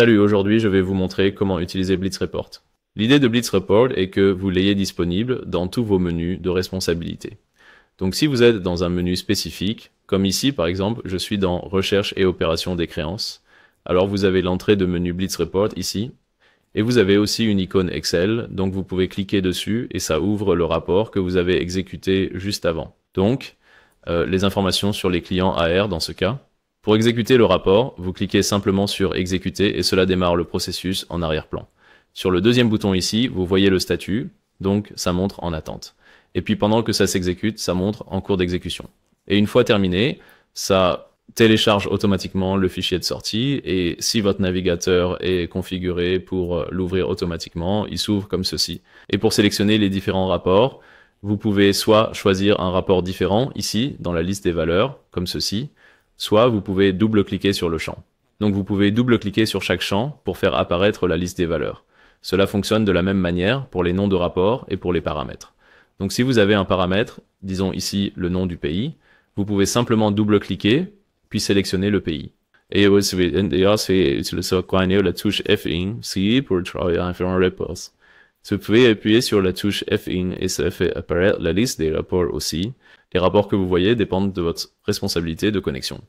Salut, aujourd'hui je vais vous montrer comment utiliser Blitz Report. L'idée de Blitz Report est que vous l'ayez disponible dans tous vos menus de responsabilité. Donc si vous êtes dans un menu spécifique, comme ici par exemple, je suis dans Recherche et opération des créances, alors vous avez l'entrée de menu Blitz Report ici, et vous avez aussi une icône Excel, donc vous pouvez cliquer dessus et ça ouvre le rapport que vous avez exécuté juste avant. Donc, euh, les informations sur les clients AR dans ce cas, pour exécuter le rapport, vous cliquez simplement sur Exécuter et cela démarre le processus en arrière-plan. Sur le deuxième bouton ici, vous voyez le statut, donc ça montre en attente. Et puis pendant que ça s'exécute, ça montre en cours d'exécution. Et une fois terminé, ça télécharge automatiquement le fichier de sortie et si votre navigateur est configuré pour euh, l'ouvrir automatiquement, il s'ouvre comme ceci. Et pour sélectionner les différents rapports, vous pouvez soit choisir un rapport différent ici dans la liste des valeurs, comme ceci, soit vous pouvez double-cliquer sur le champ. Donc vous pouvez double-cliquer sur chaque champ pour faire apparaître la liste des valeurs. Cela fonctionne de la même manière pour les noms de rapports et pour les paramètres. Donc si vous avez un paramètre, disons ici le nom du pays, vous pouvez simplement double-cliquer puis sélectionner le pays. Et vous la touche pour vous pouvez appuyer sur la touche f in et ça fait apparaître la liste des rapports aussi. Les rapports que vous voyez dépendent de votre responsabilité de connexion.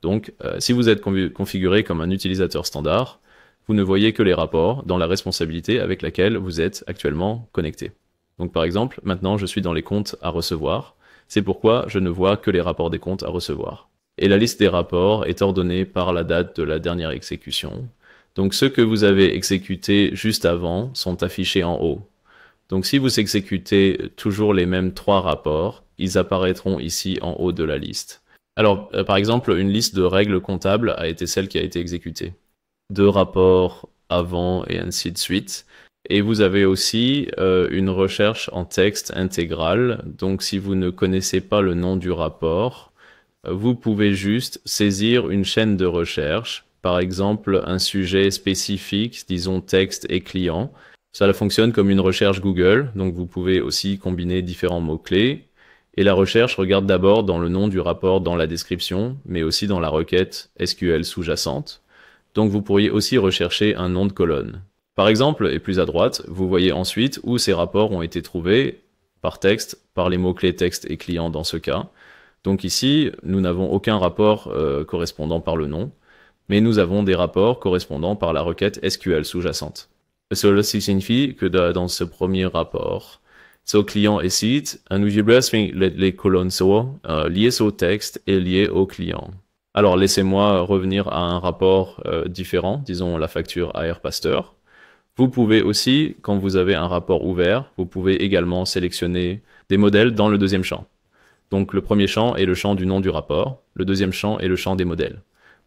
Donc, euh, si vous êtes configuré comme un utilisateur standard, vous ne voyez que les rapports dans la responsabilité avec laquelle vous êtes actuellement connecté. Donc par exemple, maintenant je suis dans les comptes à recevoir, c'est pourquoi je ne vois que les rapports des comptes à recevoir. Et la liste des rapports est ordonnée par la date de la dernière exécution, donc ceux que vous avez exécutés juste avant sont affichés en haut. Donc si vous exécutez toujours les mêmes trois rapports, ils apparaîtront ici en haut de la liste. Alors euh, par exemple, une liste de règles comptables a été celle qui a été exécutée. Deux rapports avant et ainsi de suite. Et vous avez aussi euh, une recherche en texte intégral. Donc si vous ne connaissez pas le nom du rapport, euh, vous pouvez juste saisir une chaîne de recherche par exemple un sujet spécifique, disons texte et client. cela fonctionne comme une recherche Google, donc vous pouvez aussi combiner différents mots-clés. Et la recherche regarde d'abord dans le nom du rapport dans la description, mais aussi dans la requête SQL sous-jacente. Donc vous pourriez aussi rechercher un nom de colonne. Par exemple, et plus à droite, vous voyez ensuite où ces rapports ont été trouvés par texte, par les mots-clés texte et client dans ce cas. Donc ici, nous n'avons aucun rapport euh, correspondant par le nom mais nous avons des rapports correspondants par la requête SQL sous-jacente. Cela signifie que dans ce premier rapport, ce client et site, un les, les colonnes sont euh, liées au texte et liées au client. Alors laissez-moi revenir à un rapport euh, différent, disons la facture Air Pasteur. Vous pouvez aussi, quand vous avez un rapport ouvert, vous pouvez également sélectionner des modèles dans le deuxième champ. Donc le premier champ est le champ du nom du rapport, le deuxième champ est le champ des modèles.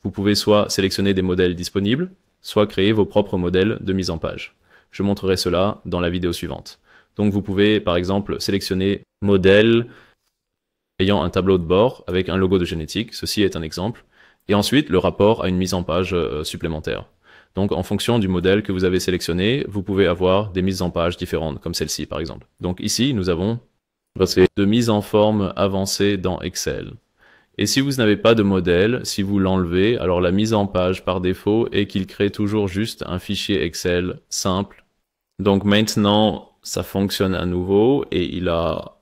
Vous pouvez soit sélectionner des modèles disponibles, soit créer vos propres modèles de mise en page. Je montrerai cela dans la vidéo suivante. Donc vous pouvez par exemple sélectionner modèle ayant un tableau de bord avec un logo de génétique, ceci est un exemple, et ensuite le rapport à une mise en page euh, supplémentaire. Donc en fonction du modèle que vous avez sélectionné, vous pouvez avoir des mises en page différentes, comme celle-ci par exemple. Donc ici, nous avons de mise en forme avancée dans Excel. Et si vous n'avez pas de modèle, si vous l'enlevez, alors la mise en page par défaut est qu'il crée toujours juste un fichier Excel simple. Donc maintenant, ça fonctionne à nouveau et il a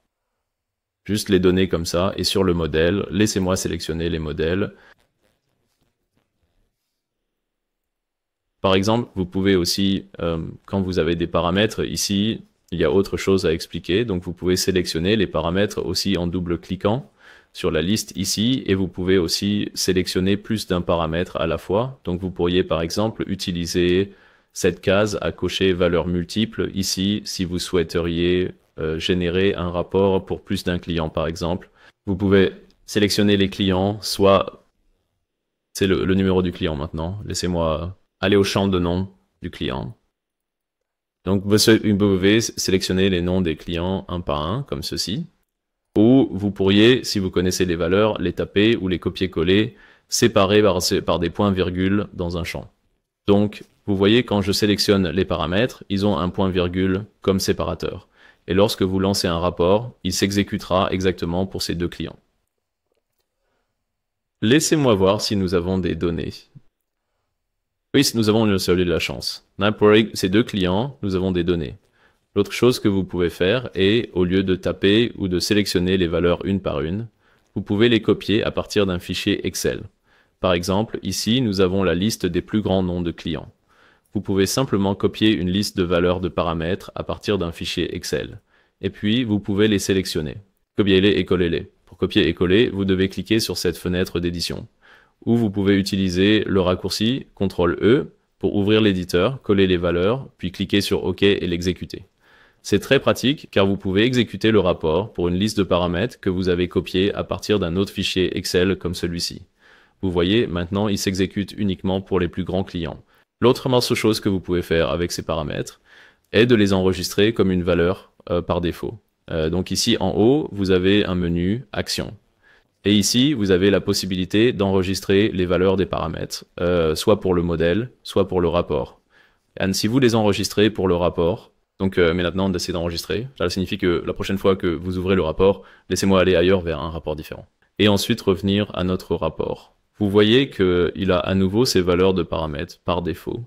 juste les données comme ça. Et sur le modèle, laissez-moi sélectionner les modèles. Par exemple, vous pouvez aussi, euh, quand vous avez des paramètres, ici, il y a autre chose à expliquer. Donc vous pouvez sélectionner les paramètres aussi en double-cliquant sur la liste ici et vous pouvez aussi sélectionner plus d'un paramètre à la fois. Donc vous pourriez par exemple utiliser cette case à cocher valeur multiple ici si vous souhaiteriez euh, générer un rapport pour plus d'un client par exemple. Vous pouvez sélectionner les clients, soit c'est le, le numéro du client maintenant. Laissez-moi aller au champ de nom du client. Donc vous pouvez sélectionner les noms des clients un par un comme ceci ou vous pourriez, si vous connaissez les valeurs, les taper ou les copier-coller séparés par, des points-virgules dans un champ. Donc, vous voyez, quand je sélectionne les paramètres, ils ont un point-virgule comme séparateur. Et lorsque vous lancez un rapport, il s'exécutera exactement pour ces deux clients. Laissez-moi voir si nous avons des données. Oui, nous avons le seul de la chance. Pour ces deux clients, nous avons des données. L'autre chose que vous pouvez faire est, au lieu de taper ou de sélectionner les valeurs une par une, vous pouvez les copier à partir d'un fichier Excel. Par exemple, ici, nous avons la liste des plus grands noms de clients. Vous pouvez simplement copier une liste de valeurs de paramètres à partir d'un fichier Excel. Et puis, vous pouvez les sélectionner. Copiez-les et collez-les. Pour copier et coller, vous devez cliquer sur cette fenêtre d'édition. Ou vous pouvez utiliser le raccourci CTRL-E e, pour ouvrir l'éditeur, coller les valeurs, puis cliquer sur OK et l'exécuter. C'est très pratique car vous pouvez exécuter le rapport pour une liste de paramètres que vous avez copié à partir d'un autre fichier Excel comme celui-ci. Vous voyez, maintenant il s'exécute uniquement pour les plus grands clients. L'autre morceau chose que vous pouvez faire avec ces paramètres est de les enregistrer comme une valeur euh, par défaut. Euh, donc ici en haut, vous avez un menu Action. Et ici, vous avez la possibilité d'enregistrer les valeurs des paramètres, euh, soit pour le modèle, soit pour le rapport. Et si vous les enregistrez pour le rapport, donc, euh, mais maintenant, on essaie d'enregistrer. Ça signifie que la prochaine fois que vous ouvrez le rapport, laissez-moi aller ailleurs vers un rapport différent. Et ensuite, revenir à notre rapport. Vous voyez qu'il a à nouveau ses valeurs de paramètres par défaut.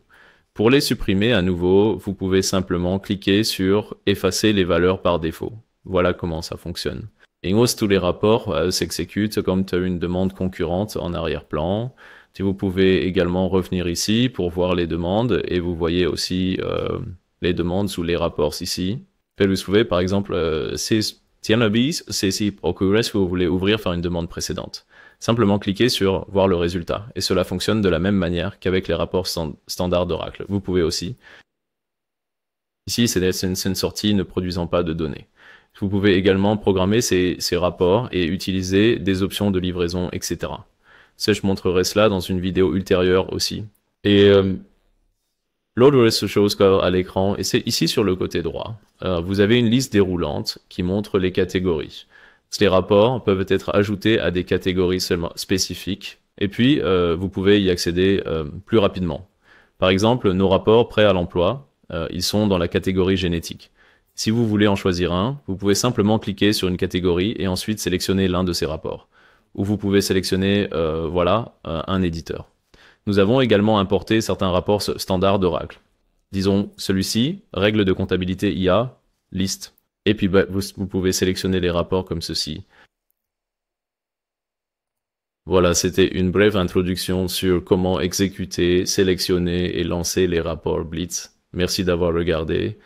Pour les supprimer à nouveau, vous pouvez simplement cliquer sur effacer les valeurs par défaut. Voilà comment ça fonctionne. Et en tous les rapports euh, s'exécutent comme une demande concurrente en arrière-plan. Vous pouvez également revenir ici pour voir les demandes et vous voyez aussi euh, les demandes ou les rapports ici. Vous pouvez par exemple, euh, Tianabis, c'est si vous voulez ouvrir faire une demande précédente. Simplement cliquez sur voir le résultat et cela fonctionne de la même manière qu'avec les rapports standards d'Oracle. Vous pouvez aussi. Ici, c'est une, sortie ne produisant pas de données. Vous pouvez également programmer ces, rapports et utiliser des options de livraison, etc. je montrerai cela dans une vidéo ultérieure aussi. Et euh, L'autre à l'écran, et c'est ici sur le côté droit, euh, vous avez une liste déroulante qui montre les catégories. Ces rapports peuvent être ajoutés à des catégories seulement spécifiques, et puis euh, vous pouvez y accéder euh, plus rapidement. Par exemple, nos rapports prêts à l'emploi, ils sont dans la catégorie génétique. Si vous voulez en choisir un, vous pouvez simplement cliquer sur une catégorie et ensuite sélectionner l'un de ces rapports. Ou vous pouvez sélectionner, voilà, un éditeur. Nous avons également importé certains rapports standards d'Oracle. Disons celui-ci, règles de comptabilité IA, liste. Et puis bah, vous, pouvez sélectionner les rapports comme ceci. Voilà, c'était une brève introduction sur comment exécuter, sélectionner et lancer les rapports Blitz. Merci d'avoir regardé.